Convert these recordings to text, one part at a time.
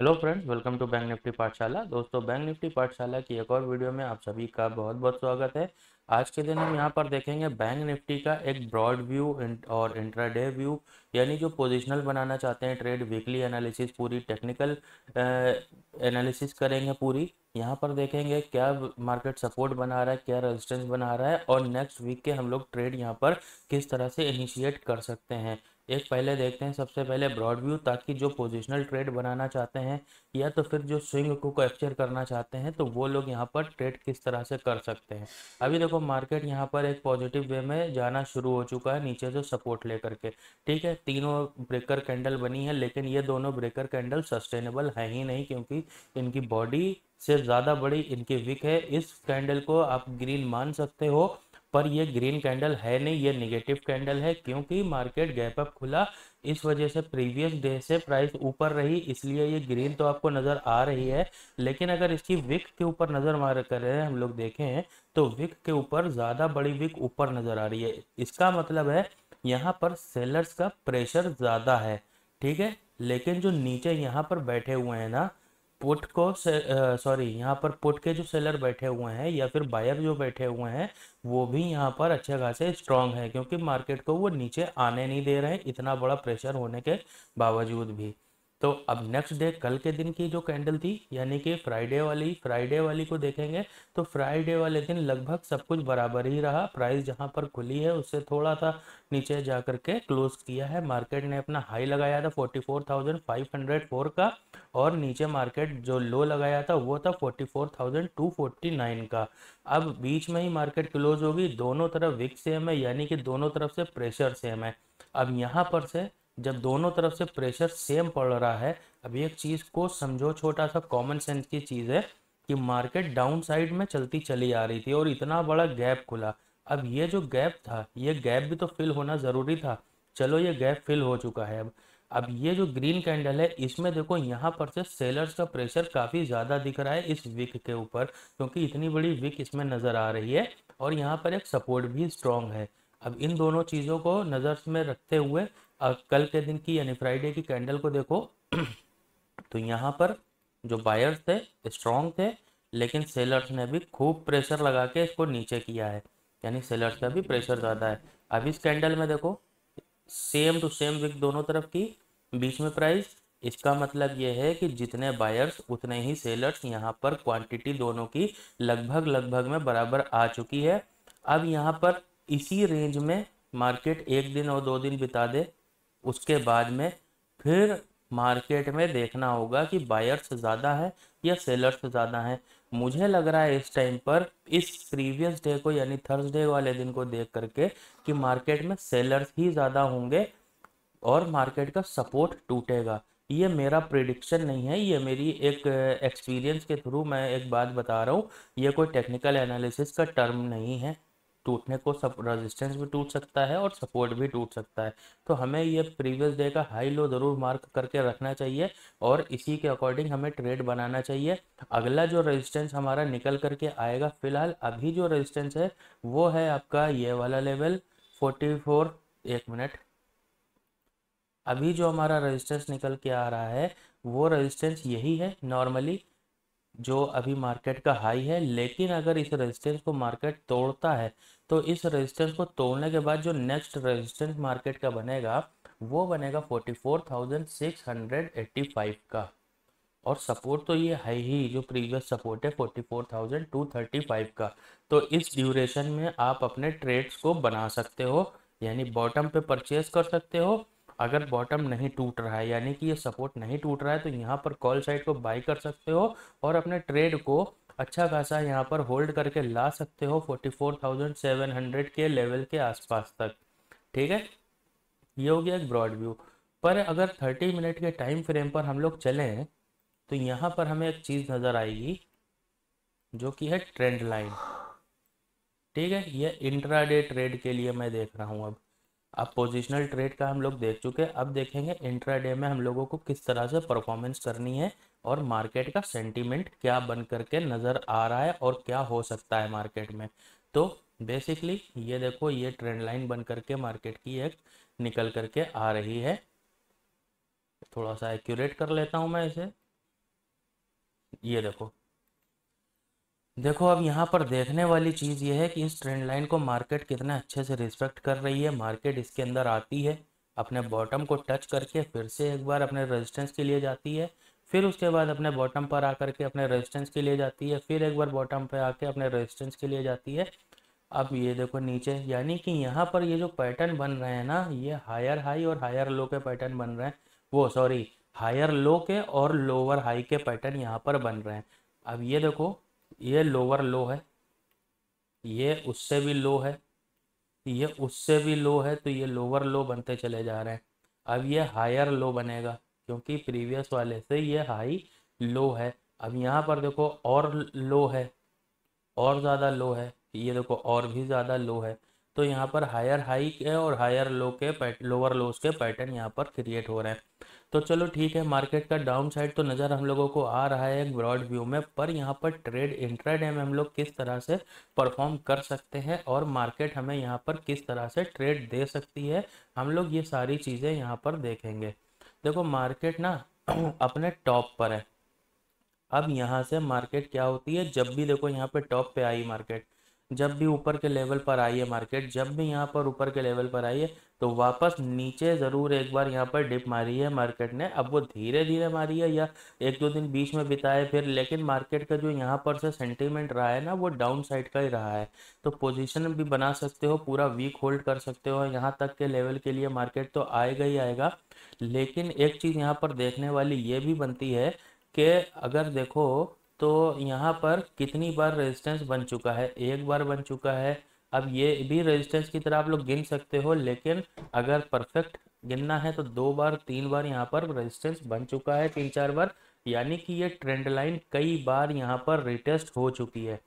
Hello friends welcome to bank Nifty Pathshala दोस्तों bank Nifty पाठशाला की एक और वीडियो में आप सभी का बहुत बहुत स्वागत है आज के दिन हम यहाँ पर देखेंगे बैंक निफ्टी का एक ब्रॉड व्यू और इंट्राडे व्यू यानी जो पोजिशनल बनाना चाहते हैं ट्रेड वीकली एनालिसिस पूरी टेक्निकल एनालिसिस करेंगे पूरी यहाँ पर देखेंगे क्या मार्केट सपोर्ट बना रहा है क्या रेजिस्टेंस बना रहा है और नेक्स्ट वीक के हम लोग ट्रेड यहाँ पर किस तरह से इनिशिएट कर सकते हैं एक पहले देखते हैं सबसे पहले ब्रॉड व्यू ताकि जो पोजिशनल ट्रेड बनाना चाहते हैं या तो फिर जो स्विंग को कैप्चर करना चाहते हैं तो वो लोग यहाँ पर ट्रेड किस तरह से कर सकते हैं अभी देखो मार्केट यहाँ पर एक पॉजिटिव वे में जाना शुरू हो चुका है नीचे से सपोर्ट लेकर के ठीक है तीनों ब्रेकर कैंडल बनी है लेकिन ये दोनों ब्रेकर कैंडल सस्टेनेबल है ही नहीं क्योंकि इनकी बॉडी से ज़्यादा बड़ी इनकी विक है इस कैंडल को आप ग्रीन मान सकते हो पर ये ग्रीन कैंडल है नहीं ये नेगेटिव कैंडल है क्योंकि मार्केट गैप अप खुला इस वजह से प्रीवियस डे से प्राइस ऊपर रही इसलिए ये ग्रीन तो आपको नज़र आ रही है लेकिन अगर इसकी विक के ऊपर नज़र मार कर रहे हैं हम लोग देखें तो विक के ऊपर ज़्यादा बड़ी विक ऊपर नज़र आ रही है इसका मतलब है यहाँ पर सेलर्स का प्रेशर ज़्यादा है ठीक है लेकिन जो नीचे यहाँ पर बैठे हुए हैं ना पुट को सॉरी यहाँ पर पुट के जो सेलर बैठे हुए हैं या फिर बायर जो बैठे हुए हैं वो भी यहाँ पर अच्छे खासे स्ट्रांग है क्योंकि मार्केट को वो नीचे आने नहीं दे रहे हैं इतना बड़ा प्रेशर होने के बावजूद भी तो अब नेक्स्ट डे कल के दिन की जो कैंडल थी यानी कि फ्राइडे वाली फ्राइडे वाली को देखेंगे तो फ्राइडे वाले दिन लगभग सब कुछ बराबर ही रहा प्राइस जहां पर खुली है उससे थोड़ा सा नीचे जा करके क्लोज किया है मार्केट ने अपना हाई लगाया था 44,504 का और नीचे मार्केट जो लो लगाया था वो था 44,249 का अब बीच में ही मार्केट क्लोज होगी दोनों तरफ विक सेम है यानी कि दोनों तरफ से प्रेशर सेम है अब यहाँ पर से जब दोनों तरफ से प्रेशर सेम पड़ रहा है अब एक चीज़ को समझो छोटा सा कॉमन सेंस की चीज़ है कि मार्केट डाउन साइड में चलती चली आ रही थी और इतना बड़ा गैप खुला अब ये जो गैप था ये गैप भी तो फिल होना ज़रूरी था चलो ये गैप फिल हो चुका है अब अब ये जो ग्रीन कैंडल है इसमें देखो यहाँ पर से सेलर्स का प्रेशर काफ़ी ज़्यादा दिख रहा है इस विक के ऊपर क्योंकि इतनी बड़ी विक इसमें नज़र आ रही है और यहाँ पर एक सपोर्ट भी स्ट्रॉन्ग है अब इन दोनों चीज़ों को नज़र में रखते हुए कल के दिन की यानी फ्राइडे की कैंडल को देखो तो यहाँ पर जो बायर्स थे स्ट्रॉन्ग थे लेकिन सेलर्स ने भी खूब प्रेशर लगा के इसको नीचे किया है यानी सेलर्स का भी प्रेशर ज़्यादा है अब इस कैंडल में देखो सेम टू सेम विक दोनों तरफ की बीच में प्राइस इसका मतलब यह है कि जितने बायर्स उतने ही सेलर्स यहाँ पर क्वांटिटी दोनों की लगभग लगभग में बराबर आ चुकी है अब यहाँ पर इसी रेंज में मार्केट एक दिन और दो दिन बिता दे उसके बाद में फिर मार्केट में देखना होगा कि बायर्स ज़्यादा है या सेलर्स ज़्यादा हैं मुझे लग रहा है इस टाइम पर इस प्रीवियस डे को यानी थर्सडे वाले दिन को देख करके कि मार्केट में सेलर्स ही ज़्यादा होंगे और मार्केट का सपोर्ट टूटेगा ये मेरा प्रिडिक्शन नहीं है ये मेरी एक एक्सपीरियंस के थ्रू मैं एक बात बता रहा हूँ ये कोई टेक्निकल एनालिसिस का टर्म नहीं है टूटने को सब रेजिस्टेंस भी टूट सकता है और सपोर्ट भी टूट सकता है तो हमें ये प्रीवियस डे का हाई लो ज़रूर मार्क करके रखना चाहिए और इसी के अकॉर्डिंग हमें ट्रेड बनाना चाहिए अगला जो रेजिस्टेंस हमारा निकल करके आएगा फिलहाल अभी जो रेजिस्टेंस है वो है आपका ये वाला लेवल फोर्टी फोर एक मिनट अभी जो हमारा रेजिस्टेंस निकल के आ रहा है वो रेजिस्टेंस यही है नॉर्मली जो अभी मार्केट का हाई है लेकिन अगर इस रेजिस्टेंस को मार्केट तोड़ता है तो इस रेजिस्टेंस को तोड़ने के बाद जो नेक्स्ट रेजिस्टेंस मार्केट का बनेगा वो बनेगा 44,685 का और सपोर्ट तो ये है ही जो प्रीवियस सपोर्ट है 44,235 का तो इस ड्यूरेशन में आप अपने ट्रेड्स को बना सकते हो यानी बॉटम पे परचेज कर सकते हो अगर बॉटम नहीं टूट रहा है यानी कि ये सपोर्ट नहीं टूट रहा है तो यहाँ पर कॉल साइड को बाई कर सकते हो और अपने ट्रेड को अच्छा खासा यहाँ पर होल्ड करके ला सकते हो 44,700 के लेवल के आसपास तक ठीक है ये हो गया एक ब्रॉड व्यू पर अगर 30 मिनट के टाइम फ्रेम पर हम लोग चलें तो यहाँ पर हमें एक चीज़ नज़र आएगी जो कि है ट्रेंड लाइन ठीक है यह इंट्राडे ट्रेड के लिए मैं देख रहा हूँ अब अब पोजिशनल ट्रेड का हम लोग देख चुके अब देखेंगे इंट्राडे में हम लोगों को किस तरह से परफॉर्मेंस करनी है और मार्केट का सेंटीमेंट क्या बन करके नज़र आ रहा है और क्या हो सकता है मार्केट में तो बेसिकली ये देखो ये ट्रेंड लाइन बन करके मार्केट की एक निकल करके आ रही है थोड़ा सा एक्यूरेट कर लेता हूँ मैं इसे ये देखो देखो अब यहाँ पर देखने वाली चीज़ ये है कि इस ट्रेंड लाइन को मार्केट कितने अच्छे से रिस्पेक्ट कर रही है मार्केट इसके अंदर आती है अपने बॉटम को टच करके फिर से एक बार अपने रेजिस्टेंस के लिए जाती है फिर उसके बाद अपने बॉटम पर आकर के अपने रेजिस्टेंस के लिए जाती है फिर एक बार बॉटम पर आके अपने रेजिस्टेंस के लिए जाती है अब ये देखो नीचे यानी कि यहाँ पर ये जो पैटर्न बन रहे हैं ना ये हायर हाई और हायर लो के पैटर्न बन रहे हैं वो सॉरी हायर लो के और लोअर हाई के पैटर्न यहाँ पर बन रहे हैं अब ये देखो ये लोअर लो है ये उससे भी लो है ये उससे भी लो है तो ये लोअर लो बनते चले जा रहे हैं अब ये हायर लो बनेगा क्योंकि प्रीवियस वाले से ये हाई लो है अब यहाँ पर देखो और लो है और ज़्यादा लो है ये देखो और भी ज़्यादा लो है तो यहाँ पर हायर हाई के और हायर लो के लोअर लोस के पैटर्न यहाँ पर क्रिएट हो रहे हैं तो चलो ठीक है मार्केट का डाउन साइड तो नज़र हम लोगों को आ रहा है एक ब्रॉड व्यू में पर यहाँ पर ट्रेड इंट्राडे में हम लोग किस तरह से परफॉर्म कर सकते हैं और मार्केट हमें यहाँ पर किस तरह से ट्रेड दे सकती है हम लोग ये सारी चीज़ें यहाँ पर देखेंगे देखो मार्केट ना अपने टॉप पर है अब यहाँ से मार्केट क्या होती है जब भी देखो यहाँ पर टॉप पर आई मार्केट जब भी ऊपर के लेवल पर आई है मार्केट जब भी यहाँ पर ऊपर के लेवल पर आई है तो वापस नीचे ज़रूर एक बार यहाँ पर डिप मारी है मार्केट ने अब वो धीरे धीरे मारी है या एक दो दिन बीच में बिताए फिर लेकिन मार्केट का जो यहाँ पर से सेंटीमेंट रहा है ना वो डाउन साइड का ही रहा है तो पोजीशन भी बना सकते हो पूरा वीक होल्ड कर सकते हो यहाँ तक के लेवल के लिए मार्केट तो आएगा ही आएगा लेकिन एक चीज़ यहाँ पर देखने वाली ये भी बनती है कि अगर देखो तो यहाँ पर कितनी बार रेजिस्टेंस बन चुका है एक बार बन चुका है अब ये भी रेजिस्टेंस की तरह आप लोग गिन सकते हो लेकिन अगर परफेक्ट गिनना है तो दो बार तीन बार यहाँ पर रेजिस्टेंस बन चुका है तीन चार बार यानी कि ये ट्रेंड लाइन कई बार यहाँ पर रिटेस्ट हो चुकी है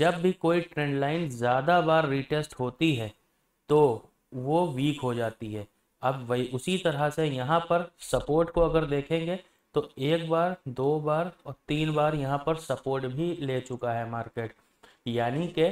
जब भी कोई ट्रेंड लाइन ज़्यादा बार रिटेस्ट होती है तो वो वीक हो जाती है अब वही उसी तरह से यहाँ पर सपोर्ट को अगर देखेंगे तो एक बार दो बार और तीन बार यहाँ पर सपोर्ट भी ले चुका है मार्केट यानी कि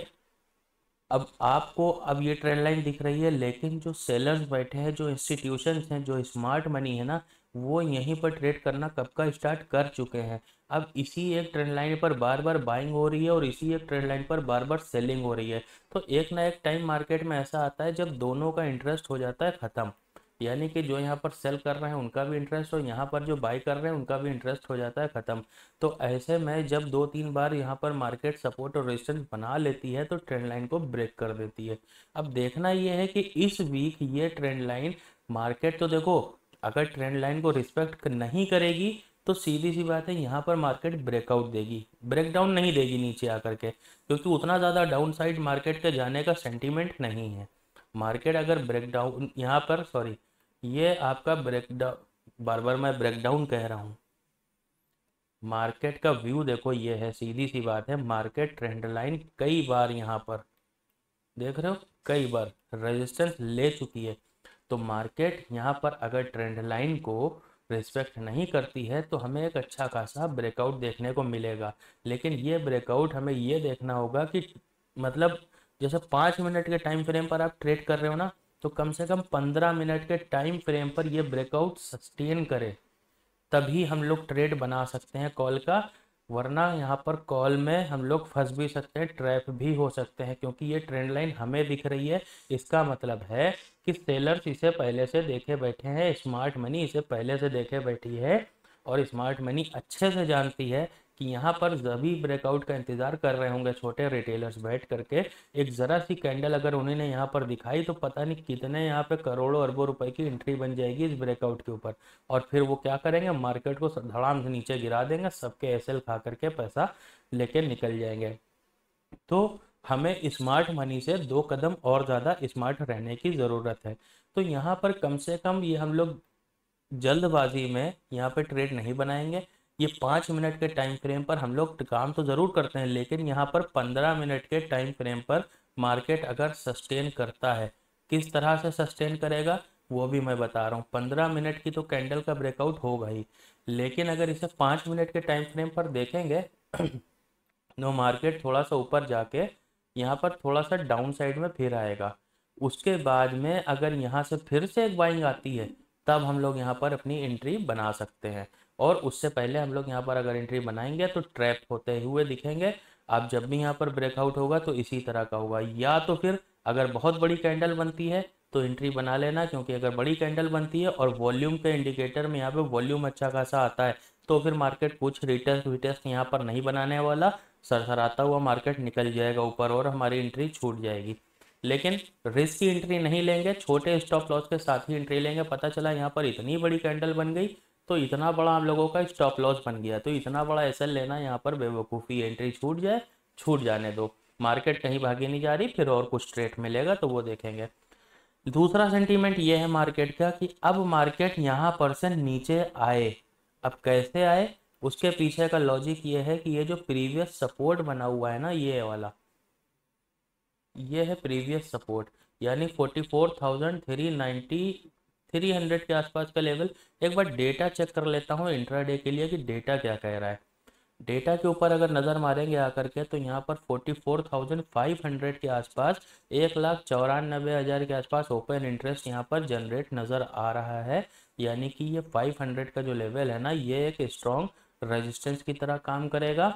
अब आपको अब ये ट्रेंड लाइन दिख रही है लेकिन जो सेलर्स बैठे हैं जो इंस्टीट्यूशन हैं जो स्मार्ट मनी है ना वो यहीं पर ट्रेड करना कब का स्टार्ट कर चुके हैं अब इसी एक ट्रेंड लाइन पर बार बार बाइंग हो रही है और इसी एक ट्रेंड लाइन पर बार बार सेलिंग हो रही है तो एक ना एक टाइम मार्केट में ऐसा आता है जब दोनों का इंटरेस्ट हो जाता है ख़त्म यानी कि जो यहाँ पर सेल कर रहे हैं उनका भी इंटरेस्ट और यहाँ पर जो बाई कर रहे हैं उनका भी इंटरेस्ट हो जाता है ख़त्म तो ऐसे में जब दो तीन बार यहाँ पर मार्केट सपोर्ट और रेजिस्टेंस बना लेती है तो ट्रेंड लाइन को ब्रेक कर देती है अब देखना ये है कि इस वीक ये ट्रेंड लाइन मार्केट तो देखो अगर ट्रेंड लाइन को रिस्पेक्ट नहीं करेगी तो सीधी सी बात है यहाँ पर मार्केट ब्रेकआउट देगी ब्रेकडाउन नहीं देगी नीचे आकर के क्योंकि उतना ज़्यादा डाउन साइड मार्केट के जाने का सेंटिमेंट नहीं है मार्केट अगर ब्रेकडाउन यहाँ पर सॉरी ये आपका ब्रेकडाउन बार बार मैं ब्रेकडाउन कह रहा हूँ मार्केट का व्यू देखो ये है सीधी सी बात है मार्केट ट्रेंड लाइन कई बार यहाँ पर देख रहे हो कई बार रेजिस्टेंस ले चुकी है तो मार्केट यहाँ पर अगर ट्रेंड लाइन को रिस्पेक्ट नहीं करती है तो हमें एक अच्छा खासा ब्रेकआउट देखने को मिलेगा लेकिन ये ब्रेकआउट हमें ये देखना होगा कि मतलब जैसे पाँच मिनट के टाइम फ्रेम पर आप ट्रेड कर रहे हो ना तो कम से कम पंद्रह मिनट के टाइम फ्रेम पर ये ब्रेकआउट सस्टेन करे तभी हम लोग ट्रेड बना सकते हैं कॉल का वरना यहाँ पर कॉल में हम लोग फंस भी सकते हैं ट्रैप भी हो सकते हैं क्योंकि ये ट्रेंड लाइन हमें दिख रही है इसका मतलब है कि सेलर्स इसे पहले से देखे बैठे हैं स्मार्ट मनी इसे पहले से देखे बैठी है और स्मार्ट मनी अच्छे से जानती है कि यहाँ पर सभी ब्रेकआउट का इंतजार कर रहे होंगे छोटे रिटेलर्स बैठ करके एक ज़रा सी कैंडल अगर उन्होंने यहाँ पर दिखाई तो पता नहीं कितने यहाँ पे करोड़ों अरबों रुपए की एंट्री बन जाएगी इस ब्रेकआउट के ऊपर और फिर वो क्या करेंगे मार्केट को धड़ाम से नीचे गिरा देंगे सबके एस खा करके पैसा लेके निकल जाएंगे तो हमें स्मार्ट मनी से दो कदम और ज़्यादा स्मार्ट रहने की ज़रूरत है तो यहाँ पर कम से कम ये हम लोग जल्दबाजी में यहाँ पे ट्रेड नहीं बनाएंगे ये पाँच मिनट के टाइम फ्रेम पर हम लोग काम तो ज़रूर करते हैं लेकिन यहाँ पर पंद्रह मिनट के टाइम फ्रेम पर मार्केट अगर सस्टेन करता है किस तरह से सस्टेन करेगा वो भी मैं बता रहा हूँ पंद्रह मिनट की तो कैंडल का ब्रेकआउट होगा ही लेकिन अगर इसे पाँच मिनट के टाइम फ्रेम पर देखेंगे तो मार्केट थोड़ा सा ऊपर जाके यहाँ पर थोड़ा सा डाउन साइड में फिर आएगा उसके बाद में अगर यहाँ से फिर से एक बाइंग आती है तब हम लोग यहाँ पर अपनी एंट्री बना सकते हैं और उससे पहले हम लोग यहाँ पर अगर एंट्री बनाएंगे तो ट्रैप होते हुए दिखेंगे आप जब भी यहाँ पर ब्रेकआउट होगा तो इसी तरह का होगा या तो फिर अगर बहुत बड़ी कैंडल बनती है तो एंट्री बना लेना क्योंकि अगर बड़ी कैंडल बनती है और वॉल्यूम के इंडिकेटर में यहाँ पे वॉल्यूम अच्छा खासा आता है तो फिर मार्केट कुछ रिटेस्ट विटेस्ट यहाँ पर नहीं बनाने वाला सरसराता हुआ मार्केट निकल जाएगा ऊपर और हमारी एंट्री छूट जाएगी लेकिन रिस्क की एंट्री नहीं लेंगे छोटे स्टॉप लॉस के साथ ही एंट्री लेंगे पता चला यहाँ पर इतनी बड़ी कैंडल बन गई तो इतना बड़ा हम लोगों का स्टॉप लॉस बन गया तो इतना बड़ा एसएल लेना यहाँ पर बेवकूफ़ी एंट्री छूट जाए छूट जाने दो मार्केट कहीं भागी नहीं जा रही फिर और कुछ ट्रेट मिलेगा तो वो देखेंगे दूसरा सेंटीमेंट ये है मार्केट का कि अब मार्केट यहाँ पर से नीचे आए अब कैसे आए उसके पीछे का लॉजिक ये है कि ये जो प्रीवियस सपोर्ट बना हुआ है ना ये वाला ये है प्रीवियस सपोर्ट यानी forty four thousand three ninety three hundred के आसपास का लेवल एक बार डेटा चेक कर लेता हूँ इंट्रा डे के लिए कि डेटा क्या कह रहा है डेटा के ऊपर अगर नज़र मारेंगे आकर के तो यहाँ पर forty four thousand five hundred के आसपास एक लाख चौरानबे हज़ार के आसपास ओपन इंटरेस्ट यहाँ पर जनरेट नज़र आ रहा है यानी कि ये फाइव हंड्रेड का जो लेवल है ना ये एक स्ट्रॉन्ग रेजिस्टेंस की तरह काम करेगा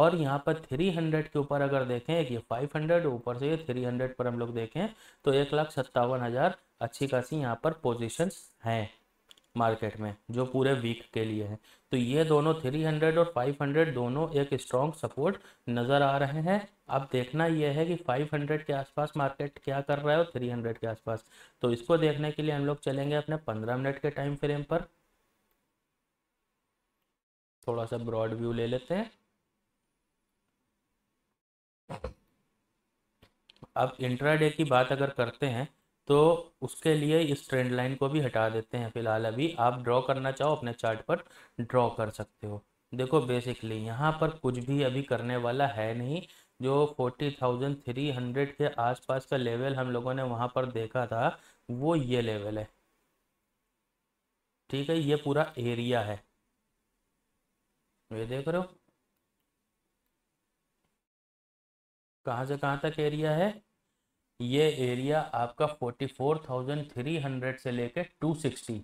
और यहाँ पर 300 के ऊपर अगर देखें एक ये 500 ऊपर से ये 300 पर हम लोग देखें तो एक लाख सत्तावन हज़ार अच्छी खासी यहाँ पर पोजिशंस हैं मार्केट में जो पूरे वीक के लिए हैं तो ये दोनों 300 और 500 दोनों एक स्ट्रॉन्ग सपोर्ट नज़र आ रहे हैं अब देखना यह है कि 500 के आसपास मार्केट क्या कर रहा है और 300 के आसपास तो इसको देखने के लिए हम लोग चलेंगे अपने 15 मिनट के टाइम फ्रेम पर थोड़ा सा ब्रॉड व्यू ले लेते हैं अब इंट्राडे की बात अगर करते हैं तो उसके लिए इस ट्रेंड लाइन को भी हटा देते हैं फिलहाल अभी आप ड्रॉ करना चाहो अपने चार्ट पर ड्रॉ कर सकते हो देखो बेसिकली यहाँ पर कुछ भी अभी करने वाला है नहीं जो फोर्टी थाउजेंड थ्री हंड्रेड के आसपास का लेवल हम लोगों ने वहाँ पर देखा था वो ये लेवल है ठीक है ये पूरा एरिया है ये देख रहे हो कहाँ से कहाँ तक एरिया है ये एरिया आपका 44,300 से लेकर 260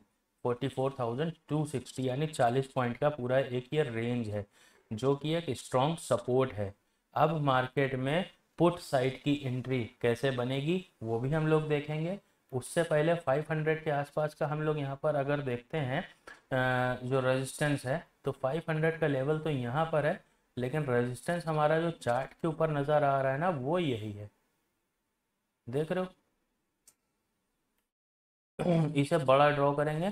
44,260 यानी 40 पॉइंट का पूरा एक ये रेंज है जो कि एक स्ट्रॉन्ग सपोर्ट है अब मार्केट में पुट साइड की एंट्री कैसे बनेगी वो भी हम लोग देखेंगे उससे पहले 500 के आसपास का हम लोग यहाँ पर अगर देखते हैं जो रेजिस्टेंस है तो 500 का लेवल तो यहाँ पर है लेकिन रेजिस्टेंस हमारा जो चार्ट के ऊपर नज़र आ रहा है ना वो यही है देख रहे हो हम्म। इसे बड़ा ड्रॉ करेंगे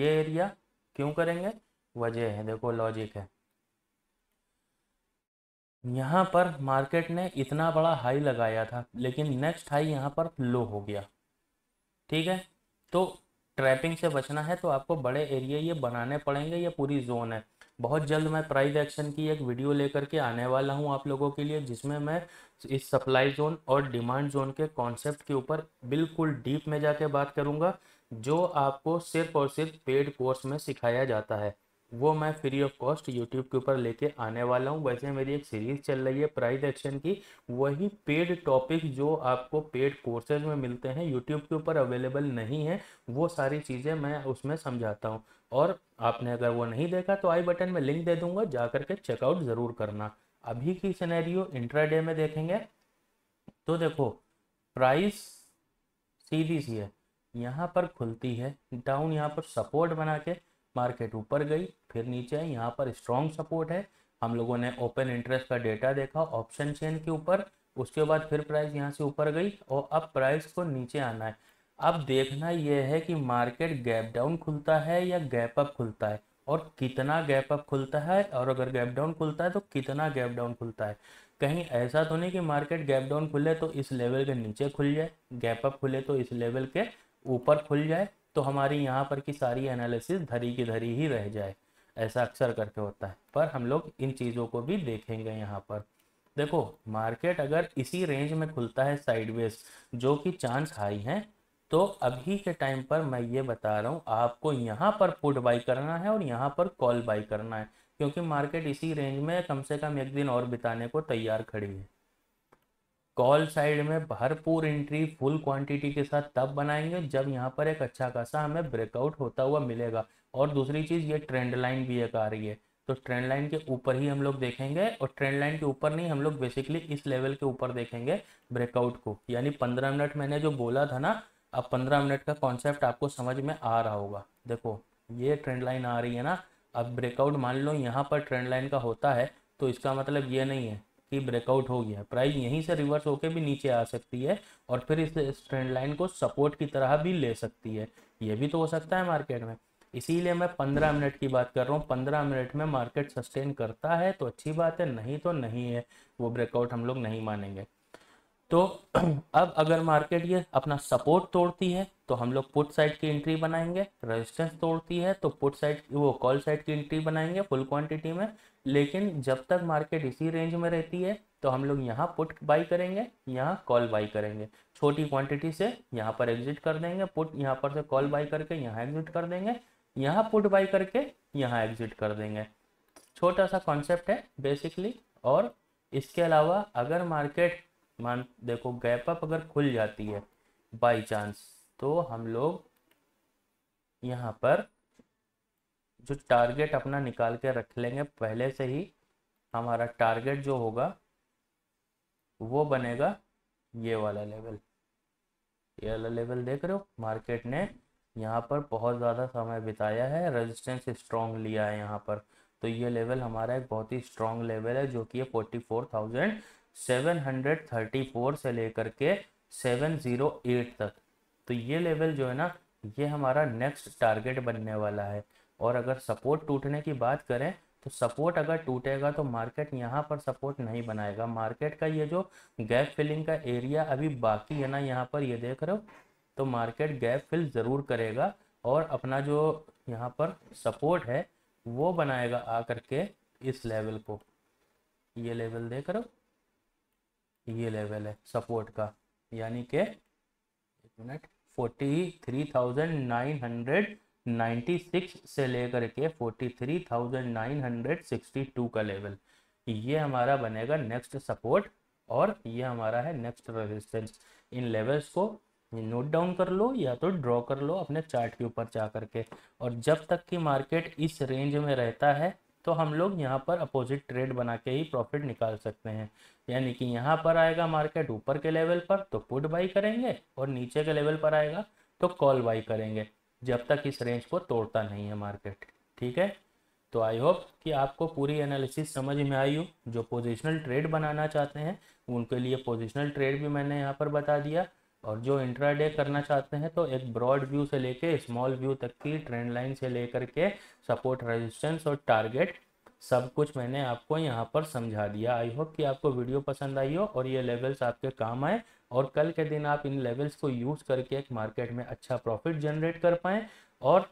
ये एरिया क्यों करेंगे वजह है देखो लॉजिक है यहां पर मार्केट ने इतना बड़ा हाई लगाया था लेकिन नेक्स्ट हाई यहां पर लो हो गया ठीक है तो ट्रैपिंग से बचना है तो आपको बड़े एरिया ये बनाने पड़ेंगे ये पूरी जोन है बहुत जल्द मैं प्राइस एक्शन की एक वीडियो लेकर के आने वाला हूँ आप लोगों के लिए जिसमें मैं इस सप्लाई जोन और डिमांड जोन के कॉन्सेप्ट के ऊपर बिल्कुल डीप में जाके बात करूंगा जो आपको सिर्फ और सिर्फ पेड कोर्स में सिखाया जाता है वो मैं फ्री ऑफ कॉस्ट यूट्यूब के ऊपर लेके आने वाला हूँ वैसे मेरी एक सीरीज चल रही है प्राइस एक्शन की वही पेड टॉपिक जो आपको पेड कोर्सेज में मिलते हैं यूट्यूब के ऊपर अवेलेबल नहीं है वो सारी चीज़ें मैं उसमें समझाता हूँ और आपने अगर वो नहीं देखा तो आई बटन में लिंक दे दूंगा जा करके चेकआउट ज़रूर करना अभी की सिनेरियो इंट्राडे में देखेंगे तो देखो प्राइस सीधी सी है यहाँ पर खुलती है डाउन यहाँ पर सपोर्ट बना के मार्केट ऊपर गई फिर नीचे है यहाँ पर स्ट्रॉन्ग सपोर्ट है हम लोगों ने ओपन इंटरेस्ट का डेटा देखा ऑप्शन चेन के ऊपर उसके बाद फिर प्राइस यहाँ से ऊपर गई और अब प्राइस को नीचे आना है अब देखना यह है कि मार्केट गैप डाउन खुलता है या गैप अप खुलता है और कितना गैप अप खुलता है और अगर गैप डाउन खुलता है तो कितना गैप डाउन खुलता है कहीं ऐसा तो नहीं कि मार्केट गैप डाउन खुले तो इस लेवल के नीचे खुल जाए गैप अप खुले तो इस लेवल के ऊपर खुल जाए तो हमारी यहाँ पर की सारी एनालिसिस धरी की धरी ही रह जाए ऐसा अक्सर करके होता है पर हम लोग इन चीज़ों को भी देखेंगे यहाँ पर देखो मार्केट अगर इसी रेंज में खुलता है साइडवेज जो कि चांस हाई हैं तो अभी के टाइम पर मैं ये बता रहा हूँ आपको यहाँ पर पुट बाई करना है और यहाँ पर कॉल बाई करना है क्योंकि मार्केट इसी रेंज में कम से कम एक दिन और बिताने को तैयार खड़ी है कॉल साइड में भरपूर एंट्री फुल क्वांटिटी के साथ तब बनाएंगे जब यहाँ पर एक अच्छा खासा हमें ब्रेकआउट होता हुआ मिलेगा और दूसरी चीज़ ये ट्रेंड लाइन भी एक आ रही है तो ट्रेंड लाइन के ऊपर ही हम लोग देखेंगे और ट्रेंड लाइन के ऊपर नहीं हम लोग बेसिकली इस लेवल के ऊपर देखेंगे ब्रेकआउट को यानी पंद्रह मिनट मैंने जो बोला था ना अब पंद्रह मिनट का कॉन्सेप्ट आपको समझ में आ रहा होगा देखो ये ट्रेंड लाइन आ रही है ना अब ब्रेकआउट मान लो यहाँ पर ट्रेंड लाइन का होता है तो इसका मतलब ये नहीं है कि ब्रेकआउट हो गया प्राइस यहीं से रिवर्स होकर भी नीचे आ सकती है और फिर इस, इस ट्रेंड लाइन को सपोर्ट की तरह भी ले सकती है ये भी तो हो सकता है मार्केट में इसीलिए मैं पंद्रह मिनट की बात कर रहा हूँ पंद्रह मिनट में मार्केट सस्टेन करता है तो अच्छी बात है नहीं तो नहीं है वो ब्रेकआउट हम लोग नहीं मानेंगे तो अब अगर मार्केट ये अपना सपोर्ट तोड़ती है तो हम लोग पुट साइड की एंट्री बनाएंगे रेजिस्टेंस तोड़ती है तो पुट साइड वो कॉल साइड की एंट्री बनाएंगे फुल क्वांटिटी में लेकिन जब तक मार्केट इसी रेंज में रहती है तो हम लोग यहाँ पुट बाई करेंगे यहाँ कॉल बाई करेंगे छोटी क्वांटिटी से यहाँ पर एग्जिट कर देंगे पुट यहाँ पर से कॉल बाई करके यहाँ एग्जिट कर देंगे यहाँ पुट बाई करके यहाँ एग्जिट कर देंगे छोटा सा कॉन्सेप्ट है बेसिकली और इसके अलावा अगर मार्केट मान देखो गैप अप अगर खुल जाती है बाय चांस तो हम लोग यहाँ पर जो टारगेट अपना निकाल के रख लेंगे पहले से ही हमारा टारगेट जो होगा वो बनेगा ये वाला लेवल ये वाला लेवल देख रहे हो मार्केट ने यहाँ पर बहुत ज़्यादा समय बिताया है रेजिस्टेंस स्ट्रॉन्ग लिया है यहाँ पर तो ये लेवल हमारा एक बहुत ही स्ट्रॉन्ग लेवल है जो कि है फोर्टी फोर थाउजेंड 734 से लेकर के 708 तक तो ये लेवल जो है ना ये हमारा नेक्स्ट टारगेट बनने वाला है और अगर सपोर्ट टूटने की बात करें तो सपोर्ट अगर टूटेगा तो मार्केट यहाँ पर सपोर्ट नहीं बनाएगा मार्केट का ये जो गैप फिलिंग का एरिया अभी बाकी है ना यहाँ पर ये देख रहे हो तो मार्केट गैप फिल ज़रूर करेगा और अपना जो यहाँ पर सपोर्ट है वो बनाएगा आ के इस लेवल को ये लेवल देख रहे हो ये लेवल है सपोर्ट का यानी के एक minute forty three thousand nine hundred ninety six से लेकर के forty three thousand nine hundred sixty two का लेवल ये हमारा बनेगा नेक्स्ट सपोर्ट और ये हमारा है नेक्स्ट रेजिस्टेंस इन लेवल्स को नोट डाउन कर लो या तो ड्रॉ कर लो अपने चार्ट के ऊपर जा करके और जब तक कि मार्केट इस रेंज में रहता है तो हम लोग यहाँ पर अपोजिट ट्रेड बना के ही प्रॉफिट निकाल सकते हैं यानी कि यहाँ पर आएगा मार्केट ऊपर के लेवल पर तो पुट बाई करेंगे और नीचे के लेवल पर आएगा तो कॉल बाई करेंगे जब तक इस रेंज को तोड़ता नहीं है मार्केट ठीक है तो आई होप कि आपको पूरी एनालिसिस समझ में आई हो जो पोजिशनल ट्रेड बनाना चाहते हैं उनके लिए पोजिशनल ट्रेड भी मैंने यहाँ पर बता दिया और जो इंट्राडे करना चाहते हैं तो एक ब्रॉड व्यू से लेके स्मॉल व्यू तक की ट्रेंड लाइन से लेकर के सपोर्ट रेजिस्टेंस और टारगेट सब कुछ मैंने आपको यहाँ पर समझा दिया आई होप कि आपको वीडियो पसंद आई हो और ये लेवल्स आपके काम आए और कल के दिन आप इन लेवल्स को यूज़ करके एक मार्केट में अच्छा प्रॉफिट जनरेट कर पाएँ और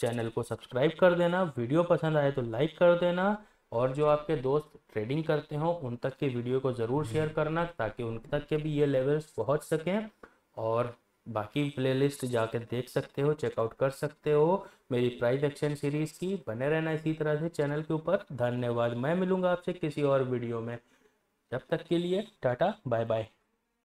चैनल को सब्सक्राइब कर देना वीडियो पसंद आए तो लाइक कर देना और जो आपके दोस्त ट्रेडिंग करते हो उन तक की वीडियो को ज़रूर शेयर करना ताकि उन तक के भी ये लेवल्स पहुंच सकें और बाकी प्लेलिस्ट जाकर देख सकते हो चेकआउट कर सकते हो मेरी प्राइस एक्शन सीरीज़ की बने रहना इसी तरह से चैनल के ऊपर धन्यवाद मैं मिलूंगा आपसे किसी और वीडियो में तब तक के लिए टाटा बाय बाय